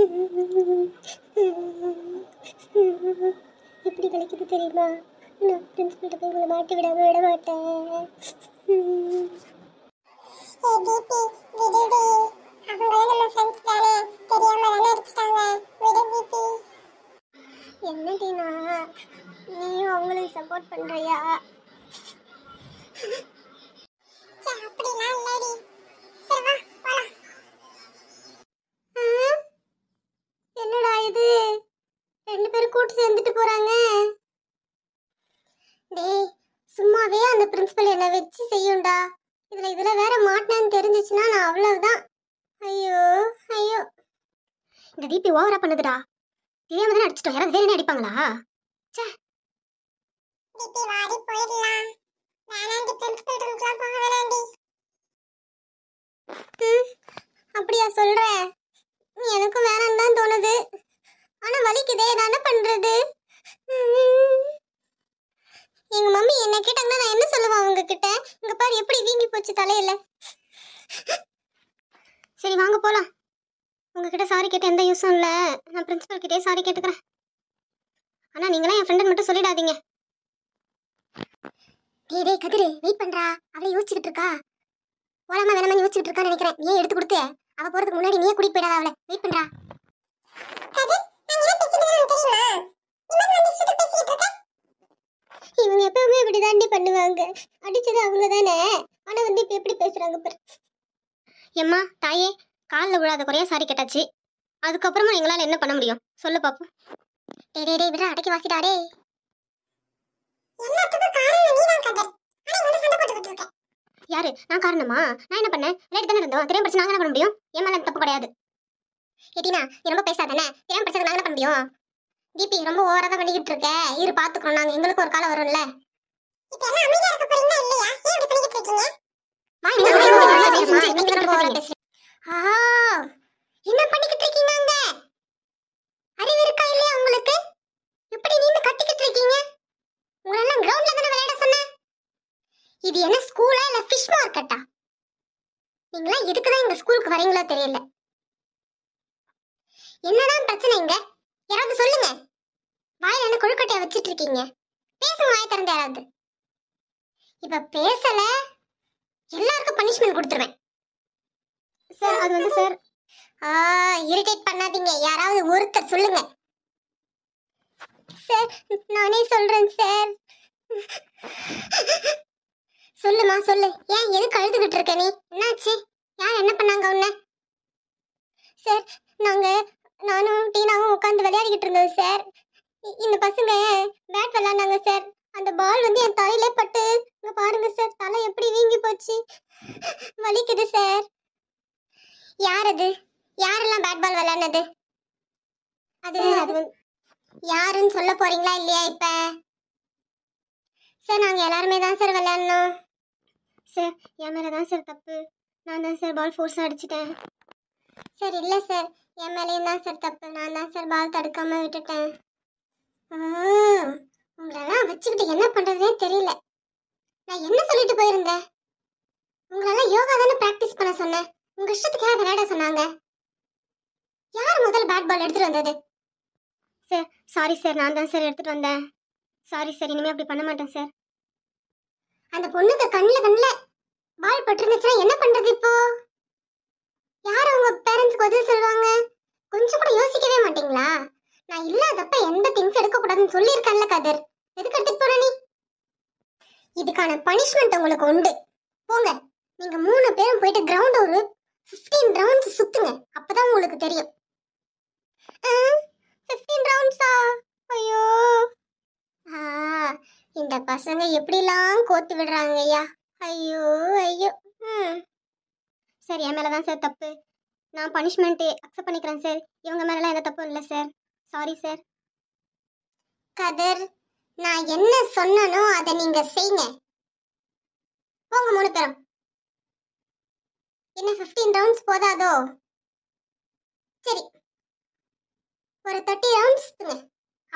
எப்படி வலிக்குது தெரியுமா நான் பிரின்சிபல் போய் உங்களை மாட்டி விடாம விட மாட்டேன் என்னடினா நீயும் அவங்களுக்கு சப்போர்ட் பண்ணுறியா ரெண்டு பேரும் கூட்டு சேர்ந்துட்டு போறாங்க டேய் சும்மாவே அந்த பிரின்சிபல் என்னை வச்சு செய்யும்டா இதில் இதில் வேற மாட்டினேன்னு தெரிஞ்சிச்சுன்னா நான் அவ்வளவுதான் ஐயோ ஐயோ இந்த தீபி ஓவரா பண்ணுதுடா தெரியாம தானே அடிச்சிட்டோம் யாராவது வேற அடிப்பாங்களா அப்படியா சொல்ற எனக்கும் ஆளே இல்லை சரி வாங்க போலாம் உங்ககிட்ட சாரி கேட்டு எந்த யூஸும் இல்லை நான் பிரின்சிபல் கிட்டே சாரி கேட்டுக்கிறேன் ஆனால் நீங்களாம் என் ஃப்ரெண்டு மட்டும் சொல்லிடாதீங்க டேய் டேய் கதிரு வெயிட் பண்ணுறா அவளே யோசிச்சுட்டு இருக்கா ஓலாமா வேணாமல் யோசிச்சுட்டு இருக்கான்னு நினைக்கிறேன் நீ எடுத்து கொடுத்து அவள் போறதுக்கு முன்னாடி நீயே கூட்டிகிட்டு போயிடாத அவளை வெயிட் பண்ணுறா இவங்க எப்பவுமே இப்படி பண்ணுவாங்க அடிச்சது அவங்க தானே ஆனால் வந்து இப்போ எப்படி பேசுகிறாங்க பாரு எம்மா தாயே காலில் விழாத குறையா சாரி கேட்டாச்சு அதுக்கப்புறமா எங்களால் என்ன பண்ண முடியும் சொல்லு பாப்போம் டே டே டே விட அடக்கி வாசிட்டாரே யாரு நான் காரணமா நான் என்ன பண்ணேன் லேட் தானே இருந்தோம் திரையம் படிச்சு நாங்க என்ன பண்ண முடியும் என் மேல தப்பு கிடையாது எட்டினா நீ ரொம்ப பேசாதானே திரையம் படிச்சது நாங்க என்ன பண்ண முடியும் தீபி ரொம்ப ஓவரா தான் பண்ணிக்கிட்டு இருக்க இரு பாத்துக்கிறோம் நாங்க எங்களுக்கு ஒரு காலம் வரும்ல என்ன பண்ணிக்கிட்டு இருக்கீங்க அங்க அறிவு இருக்கா இல்லையா உங்களுக்கு இப்படி நீங்க கத்திக்கிட்டு இருக்கீங்க உங்களை கிரவுண்ட்ல தானே விளையாட சொன்னேன் இது என்ன ஸ்கூலா இல்ல ஃபிஷ் மார்க்கெட்டா நீங்களா எதுக்கு தான் எங்க ஸ்கூலுக்கு வரீங்களோ தெரியல என்னதான் பிரச்சனை இங்க யாராவது சொல்லுங்க வாயில என்ன கொழுக்கட்டையை வச்சிட்டு இருக்கீங்க பேசுங்க வாய் திறந்து யாராவது இப்ப பேசல எல்லாருக்கும் பனிஷ்மெண்ட் கொடுத்துருவேன் சார் அது வந்து சார் இரிட்டேட் பண்ணாதீங்க யாராவது ஒருத்தர் சொல்லுங்க சார் நானே சொல்றேன் சார் சொல்லுமா சொல்லு ஏன் எதுக்கு அழுதுகிட்டு இருக்க நீ என்னாச்சு யார் என்ன பண்ணாங்க உன்ன சார் நாங்க நானும் டீனாவும் உட்காந்து விளையாடிக்கிட்டு இருந்தோம் சார் இந்த பசங்க பேட் விளாண்டாங்க சார் அந்த பால் வந்து என் தலையிலே பட்டு இங்க பாருங்க சார் தலை எப்படி வீங்கி போச்சு வலிக்குது சார் யார் அது யாரெல்லாம் பேட் பால் விளையாடுனது அது அது யாருன்னு சொல்ல போறீங்களா இல்லையா இப்ப சார் நாங்க எல்லாருமே தான் சார் விளையாடணும் சார் என் மேலே தான் சார் தப்பு நான் தான் சார் பால் ஃபோர்ஸ் அடிச்சிட்டேன் சார் இல்லை சார் என் மேலேயும் தான் சார் தப்பு நான் தான் சார் பால் தடுக்காமல் விட்டுட்டேன் உங்களெல்லாம் வச்சுக்கிட்டு என்ன பண்றதுனே தெரியல நான் என்ன சொல்லிட்டு போயிருந்தேன் உங்களெல்லாம் யோகா தானே பிராக்டிஸ் பண்ண சொன்னேன் உங்க இஷ்டத்துக்காக விளையாட சொன்னாங்க யார் முதல் பேட் பால் எடுத்துட்டு வந்தது சார் சாரி சார் நான் தான் சார் எடுத்துட்டு வந்தேன் சாரி சார் இனிமே அப்படி பண்ண மாட்டேன் சார் அந்த பொண்ணுக்கு கண்ணில் கண்ணில் பால் பட்டுருந்துச்சுன்னா என்ன பண்றது இப்போ யார் உங்க பேரண்ட்ஸ்க்கு பதில் சொல்லுவாங்க கொஞ்சம் கூட யோசிக்கவே மாட்டீங்களா நான் இல்லாதப்ப எந்த திங்ஸ் எடுக்க கூடாதுன்னு சொல்லியிருக்கேன்ல கதர் எதுக்கு எடுத்துட்டு போற நீ இதுக்கான பனிஷ்மெண்ட் உங்களுக்கு உண்டு போங்க நீங்க மூணு பேரும் போயிட்டு கிரவுண்ட் ஒரு ஃபிஃப்டீன் ரவுண்ட்ஸ் சுத்துங்க அப்பதான் உங்களுக்கு தெரியும் ஃபிஃப்டீன் ரவுண்ட்ஸா ஐயோ ஆ இந்த பசங்க எப்படிலாம் கோத்து விடுறாங்க ஐயா ஐயோ ஐயோ ம் சார் என் மேலே தான் சார் தப்பு நான் பனிஷ்மெண்ட்டு அக்செப்ட் பண்ணிக்கிறேன் சார் இவங்க மேலெலாம் எந்த தப்பு இல்லை சார் சாரி சார் கதர் நான் என்ன சொன்னனோ அதை நீங்க செய்யுங்க போங்க மூணு பேரும் என்ன ஃபிஃப்டீன் ரவுண்ட்ஸ் போதாதோ சரி ஒரு தேர்ட்டி ரவுண்ட்ஸ்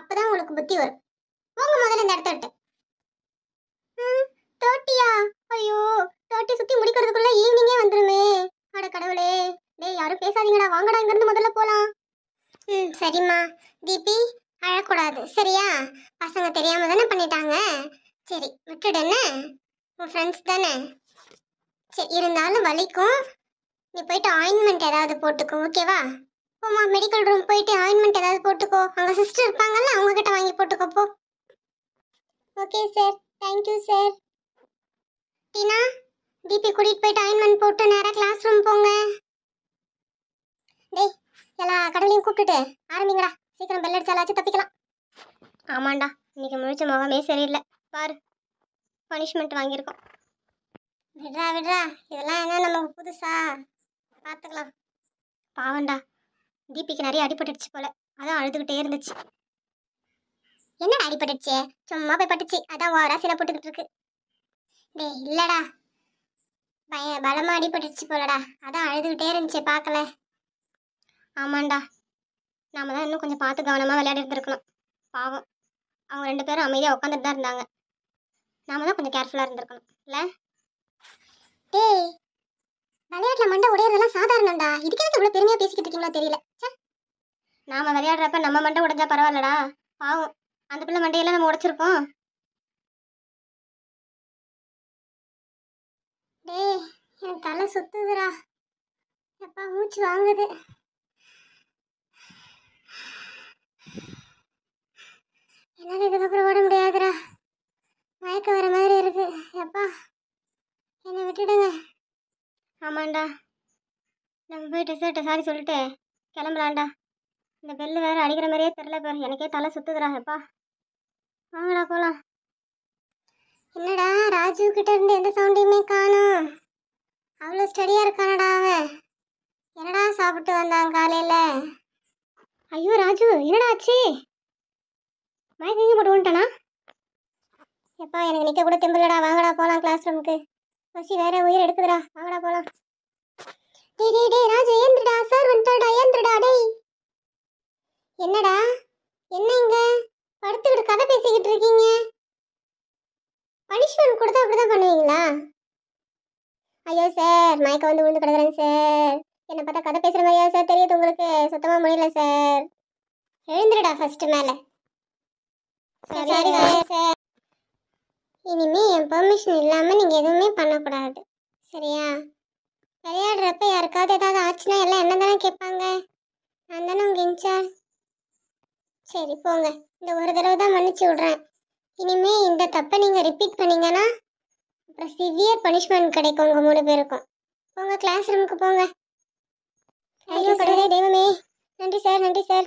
அப்பதான் உங்களுக்கு புத்தி வரும் போங்க முதல்ல இந்த இடத்த விட்டு தேர்ட்டியா ஐயோ தேர்ட்டி சுத்தி முடிக்கிறதுக்குள்ள ஈவினிங்கே வந்துருமே அட கடவுளே டேய் யாரும் பேசாதீங்கடா வாங்கடா இங்கிருந்து முதல்ல போலாம் ம் சரிம்மா தீபி அழக்கூடாது சரியா பசங்க தெரியாம தானே பண்ணிட்டாங்க சரி விட்டுடுன்னு உன் ஃப்ரெண்ட்ஸ் தானே சரி இருந்தாலும் வலிக்கும் நீ போயிட்டு ஆயின்மெண்ட் ஏதாவது போட்டுக்கோ ஓகேவா போமா மெடிக்கல் ரூம் போயிட்டு ஆயின்மெண்ட் ஏதாவது போட்டுக்கோ அங்கே சிஸ்டர் இருப்பாங்கல்ல அவங்கக்கிட்ட வாங்கி போட்டுக்கோ போ okay sir thank you sir Tina Deepi கூட்டிகிட்டு போயிட்டு ஆயின்மெண்ட் போட்டு நேராக கிளாஸ் ரூம் போங்க டேய் எல்லா கடவுளையும் கூப்பிட்டுட்டு ஆரம்பிங்கடா சீக்கிரம் பெல் அடிச்சாலாச்சும் தப்பிக்கலாம் ஆமாண்டா இன்னைக்கு முழிச்ச முகமே சரியில்லை பாரு பனிஷ்மெண்ட் வாங்கியிருக்கோம் விடுறா விடுறா இதெல்லாம் என்ன நம்ம புதுசா பார்த்துக்கலாம் பாவண்டா தீபிக்கு நிறைய அடிபட்டுடுச்சு போல அதான் அழுதுகிட்டே இருந்துச்சு என்னடா அடிபட்டுச்சு சும்மா போய் பட்டுச்சு அதான் ஓரா சில போட்டுக்கிட்டு இருக்கு டே இல்லடா பய பலமாக அடிபட்டுடுச்சு போலடா அதான் அழுதுகிட்டே இருந்துச்சு பார்க்கல ஆமாண்டா நாம தான் இன்னும் கொஞ்சம் பார்த்து கவனமாக விளையாடிட்டு இருக்கணும் பாவம் அவங்க ரெண்டு பேரும் அமைதியாக உட்காந்துட்டு தான் இருந்தாங்க நாம தான் கொஞ்சம் கேர்ஃபுல்லாக இருந்திருக்கணும் இல்லை டேய் விளையாட்டில் மண்டை உடையிறதெல்லாம் சாதாரணம்டா இதுக்கே இவ்வளோ பெருமையாக பேசிக்கிட்டு இருக்கீங்களா தெரியல நாம விளையாடுறப்ப நம்ம மண்டை உடைஞ்சா பரவாயில்லடா பாவம் அந்த பிள்ளை மண்டையெல்லாம் நம்ம உடைச்சிருப்போம் டேய் என் தலை சுத்துதுடா எப்பா மூச்சு வாங்குது ஆமாண்டா நம்ம போய் டிசர்ட்டை சாரி சொல்லிட்டு கிளம்பலாண்டா இந்த பெல்லு வேறு அடிக்கிற மாதிரியே தெரில இப்போ எனக்கே தலை சுற்றுதுடா எப்பா வாங்கடா போகலாம் என்னடா ராஜு கிட்ட இருந்து எந்த சவுண்டையுமே காணும் அவ்வளோ ஸ்டடியாக இருக்கானடா அவன் என்னடா சாப்பிட்டு வந்தான் காலையில் ஐயோ ராஜு என்னடா ஆச்சு மயக்கங்க போட்டு வந்துட்டானா எப்பா எனக்கு நிற்க கூட திம்பலடா வாங்கடா போகலாம் கிளாஸ் ரூமுக்கு பசி வேற உயிர் எடுக்குதுடா வாங்கடா போகலாம் டேய் டேய் டேய் ராஜு சார் வந்துட்டாடா ஏந்திரடா டேய் என்னடா என்ன இங்க படுத்துக்கிட்டு கதை பேசிக்கிட்டு இருக்கீங்க பனிஷ்மெண்ட் கொடுத்தா அப்படிதான் பண்ணுவீங்களா ஐயோ சார் மயக்கம் வந்து விழுந்து கிடக்குறேன் சார் என்னை பார்த்தா கதை பேசுகிற மாதிரியா சார் தெரியுது உங்களுக்கு சுத்தமாக முடியல சார் எழுந்துடா ஃபர்ஸ்ட் மேலே சரி சார் இனிமேல் என் பெர்மிஷன் இல்லாமல் நீங்கள் எதுவுமே பண்ணக்கூடாது சரியா விளையாடுறப்ப யாருக்காவது ஏதாவது ஆச்சுன்னா எல்லாம் என்ன தானே கேட்பாங்க நான் தானே உங்கள் இன்சார்ஜ் சரி போங்க இந்த ஒரு தடவை தான் மன்னிச்சு விட்றேன் இனிமே இந்த தப்பை நீங்கள் ரிப்பீட் பண்ணீங்கன்னா அப்புறம் சிவியர் பனிஷ்மெண்ட் கிடைக்கும் உங்கள் மூணு பேருக்கும் போங்க கிளாஸ் ரூமுக்கு போங்க ஐயோ கடவுளே தெய்வமே நன்றி சார் நன்றி சார்